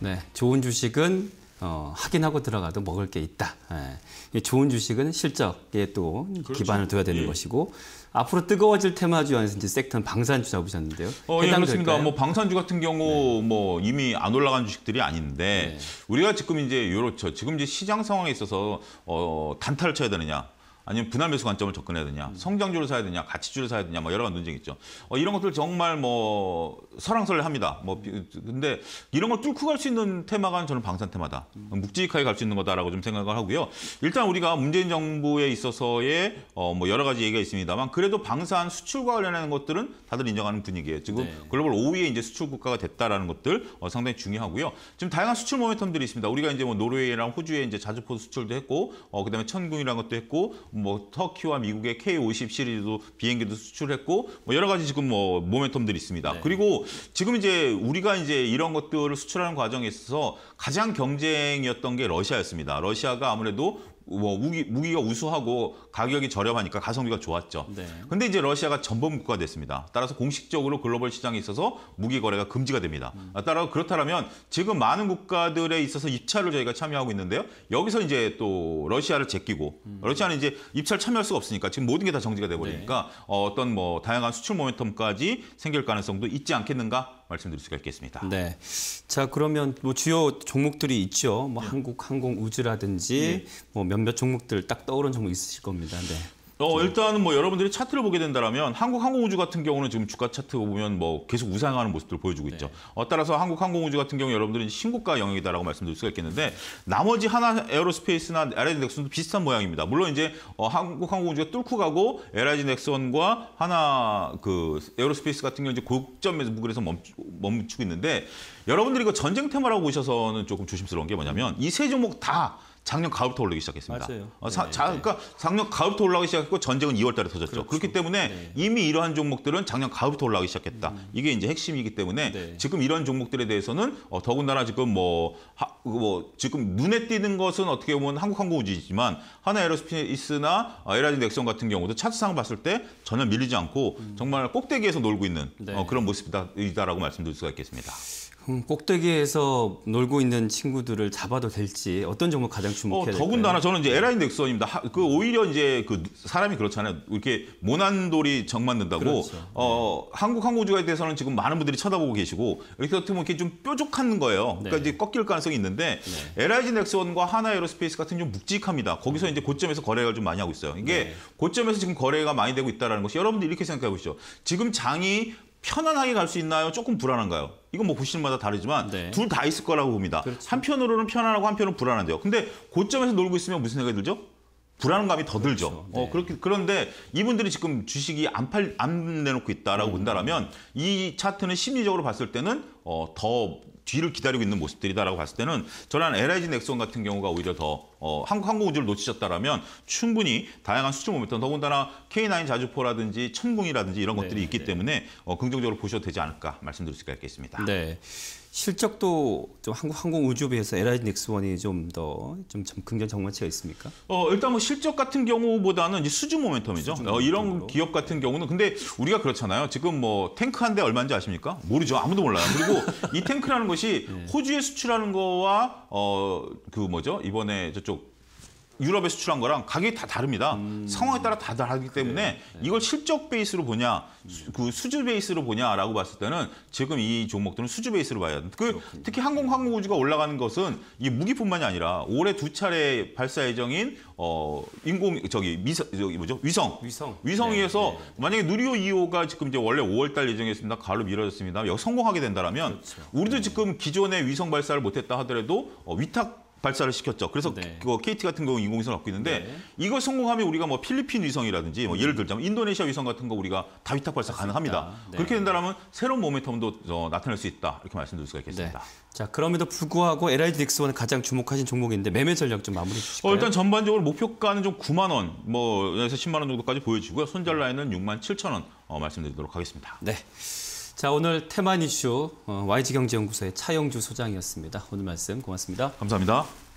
네, 좋은 주식은 어, 확인하고 들어가도 먹을 게 있다. 예. 좋은 주식은 실적에 또 그렇죠. 기반을 둬야 되는 예. 것이고 앞으로 뜨거워질 테마주 아니지 섹터는 방산주 잡으셨는데요. 어, 예, 그렇습니다. 뭐 방산주 같은 경우 네. 뭐 이미 안 올라간 주식들이 아닌데 네. 우리가 지금 이제 요렇죠. 지금 이제 시장 상황에 있어서 어, 단타를 쳐야 되느냐 아니면 분할 매수 관점을 접근해야 되냐, 음. 성장주를 사야 되냐, 가치주를 사야 되냐, 뭐 여러 가지 논쟁이 있죠. 어, 이런 것들 정말 뭐 설랑설레합니다. 뭐 근데 이런 걸 뚫고 갈 수 있는 테마가 저는 방산 테마다. 음. 묵직하게 갈 수 있는 거다라고 좀 생각을 하고요. 일단 우리가 문재인 정부에 있어서의 어, 뭐 여러 가지 얘기가 있습니다만 그래도 방산 수출과 관련된 것들은 다들 인정하는 분위기에 지금 네. 글로벌 5위에 이제 수출 국가가 됐다라는 것들 어, 상당히 중요하고요. 지금 다양한 수출 모멘텀들이 있습니다. 우리가 이제 뭐 노르웨이랑 호주에 이제 자주포 수출도 했고 어, 그다음에 천궁이라는 것도 했고 뭐 터키와 미국의 K50 시리즈도 비행기도 수출했고 뭐 여러 가지 지금 뭐 모멘텀들이 있습니다. 네. 그리고 지금 이제 우리가 이제 이런 것들을 수출하는 과정에 있어서 가장 경쟁이었던 게 러시아였습니다. 러시아가 아무래도 뭐 무기, 무기가 우수하고 가격이 저렴하니까 가성비가 좋았죠. 네. 근데 이제 러시아가 전범 국가 됐습니다. 따라서 공식적으로 글로벌 시장에 있어서 무기 거래가 금지가 됩니다. 음. 아, 따라 서 그렇다면 지금 많은 국가들에 있어서 입찰을 저희가 참여하고 있는데요. 여기서 이제 또 러시아를 제끼고 음. 러시아는 이제 입찰 참여할 수가 없으니까 지금 모든 게 다 정지가 돼 버리니까 네. 어, 어떤 뭐 다양한 수출 모멘텀까지 생길 가능성도 있지 않겠는가? 말씀드릴 수가 있겠습니다. 네. 자 그러면 뭐 주요 종목들이 있죠. 뭐 네. 한국 항공 우주라든지 네. 뭐 몇몇 종목들 딱 떠오른 종목 있으실 겁니다. 네. 어, 네. 일단은 뭐 여러분들이 차트를 보게 된다면 한국항공우주 같은 경우는 지금 주가 차트 보면 뭐 계속 우상하는 모습들을 보여주고 있죠. 네. 어, 따라서 한국항공우주 같은 경우 여러분들은 신고가 영역이다라고 말씀드릴 수가 있겠는데 나머지 하나 에어로스페이스나 LG 넥슨도 비슷한 모양입니다. 물론 이제 어, 한국항공우주가 뚫고 가고 LG 넥슨과 하나 그 에어로스페이스 같은 경우 이제 고점에서 무그래서 멈추, 멈추고 있는데 여러분들이 그 전쟁 테마라고 보셔서는 조금 조심스러운 게 뭐냐면 이 세 종목 다 작년 가을부터 올리기 시작했습니다. 맞아요. 어, 사, 네, 자, 네. 그러니까 작년 가을부터 올라오기 시작했고 터졌고 전쟁은 2월 달에 터졌죠. 그렇죠. 그렇기 때문에 네. 이미 이러한 종목들은 작년 가을부터 올라가기 시작했다. 음. 이게 이제 핵심이기 때문에 네. 지금 이런 종목들에 대해서는 어, 더군다나 지금 뭐, 하, 그 뭐 지금 눈에 띄는 것은 어떻게 보면 한국항공우주이지만 하나 에어로스페이스나 어, 에라딘 넥션 같은 경우도 차트상 봤을 때 전혀 밀리지 않고 음. 정말 꼭대기에서 놀고 있는 네. 어, 그런 모습이다라고 말씀드릴 수가 있겠습니다. 음, 꼭대기에서 놀고 있는 친구들을 잡아도 될지 어떤 종목 가장 어, 주목해야 될까요? 어, 더군다나 저는 이제 에라인 넥슨입니다. 하, 그 오히려 이제 그 사람이 그렇잖아요. 이렇게 모난돌이 정맞는다고 그렇죠. 어, 네. 한국 항공주에 가 대해서는 지금 많은 분들이 쳐다보고 계시고 이렇게 어떻게 보면 이렇게 좀 뾰족한 거예요. 그러니까 네. 이제 꺾일 가능성이 있는데 에라 네. i g 넥슨과 하나 에어로스페이스 같은 좀 묵직합니다. 거기서 이제 고점에서 거래가 좀 많이 하고 있어요. 이게 네. 고점에서 지금 거래가 많이 되고 있다라는 것이 여러분들 이렇게 생각해 보시죠. 지금 장이 편안하게 갈 수 있나요? 조금 불안한가요? 이건 뭐 보시는 마다 다르지만 네. 둘다 있을 거라고 봅니다. 그렇죠. 한편으로는 편안하고 한편으로는 불안한데요. 근데 고점에서 놀고 있으면 무슨 생각이 들죠? 불안감이 더 들죠. 그렇죠. 어, 네. 어, 그렇게 그런데 이분들이 지금 주식이 안 팔 안 내놓고 있다라고 음. 본다라면 이 차트는 심리적으로 봤을 때는 어, 더 뒤를 기다리고 있는 모습들이다라고 봤을 때는 저는 LIG 넥슨 같은 경우가 오히려 더 어, 한국 항공우주를 놓치셨다라면 충분히 다양한 수출 모멘텀, 더군다나 K9 자주포라든지 천궁이라든지 이런 것들이 네, 있기 네. 때문에 어, 긍정적으로 보셔도 되지 않을까 말씀드릴 수가 있겠습니다. 네. 실적도 좀 한국 항공 우주에 비해서 LG 넥스원이 좀 더좀 좀, 긍정 정만치가 있습니까? 어 일단 뭐 실적 같은 경우보다는 이제 수주 모멘텀이죠. 수주 어, 이런 기업 같은 네. 경우는 근데 우리가 그렇잖아요. 지금 뭐 탱크 한 대 얼마인지 아십니까? 모르죠. 아무도 몰라요. 그리고 이 탱크라는 것이 네. 호주에 수출하는 거와 어 그 뭐죠 이번에 저쪽 유럽에 수출한 거랑 가격이 다 다릅니다. 음. 상황에 따라 다 다르기 때문에 네. 이걸 실적 베이스로 보냐, 수, 그 수주 베이스로 보냐라고 봤을 때는 지금 이 종목들은 수주 베이스로 봐야 합니 그, 특히 항공 항공우주가 올라가는 것은 이 무기뿐만이 아니라 올해 두 차례 발사 예정인 어 인공 저기 미사 저기 뭐죠 위성 위성 위성에서 네, 네. 만약에 누리호 2호가 지금 이제 원래 5월달 예정했습니다 가을로 미뤄졌습니다. 여기 성공하게 된다라면 그렇죠. 우리도 네. 지금 기존의 위성 발사를 못했다 하더라도 어, 위탁 발사를 시켰죠. 그래서 네. 그거 그 KT 같은 경우 인공위성을 갖고 있는데 네. 이걸 성공하면 우리가 뭐 필리핀 위성이라든지 뭐 예를 들자면 인도네시아 위성 같은 거 우리가 다 위탁 발사 가능합니다. 네. 그렇게 된다면 새로운 모멘텀도 어, 나타낼 수 있다. 이렇게 말씀드릴 수가 있겠습니다. 네. 자 그럼에도 불구하고 LID 딕스원은 가장 주목하신 종목인데 매매 전략 좀 마무리 주시죠. 어, 일단 전반적으로 목표가는 좀 9만 원, 뭐여서 10만 원 정도까지 보여주고요 손절 라인은 6만 7천 원 어, 말씀드리도록 하겠습니다. 네. 자, 오늘 테마 이슈 YG경제연구소의 어, 차영주 소장이었습니다. 오늘 말씀 고맙습니다. 감사합니다.